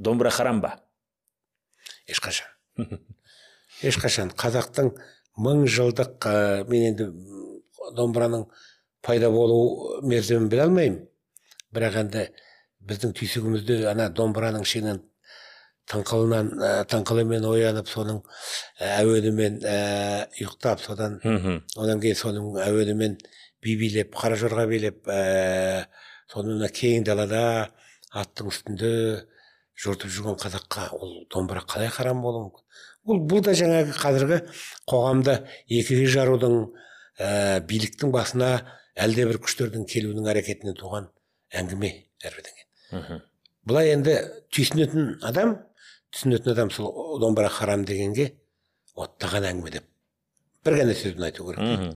домбыра харам ба ешқашан ешқашан қазақтың мың жылдық мен енді домбыраның пайда болу мерзімін біле алмаймын бірақ енді біздің түйсігімізде ана домбыраның шенін тыңқылынан ә, тыңқылымен оянып соның әуенімен ә, ұйықтап содан одан кейін соның әуенімен би билеп қара жорға билеп соны кең далада аттың үстінде жортып жүрген қазаққа ол домбыра қалай харам болуы мүмкін ол бұл да жаңағы қазіргі қоғамда екіге жарудың ә, биліктің басына әлдебір күштердің келуінің әрекетінен туған әңгіме әрбірдеген былай енді түйсінетін адам түсінетін адам сол домбыра харам дегенге оттаған әңгіме деп бір ғана сөзбен айту керек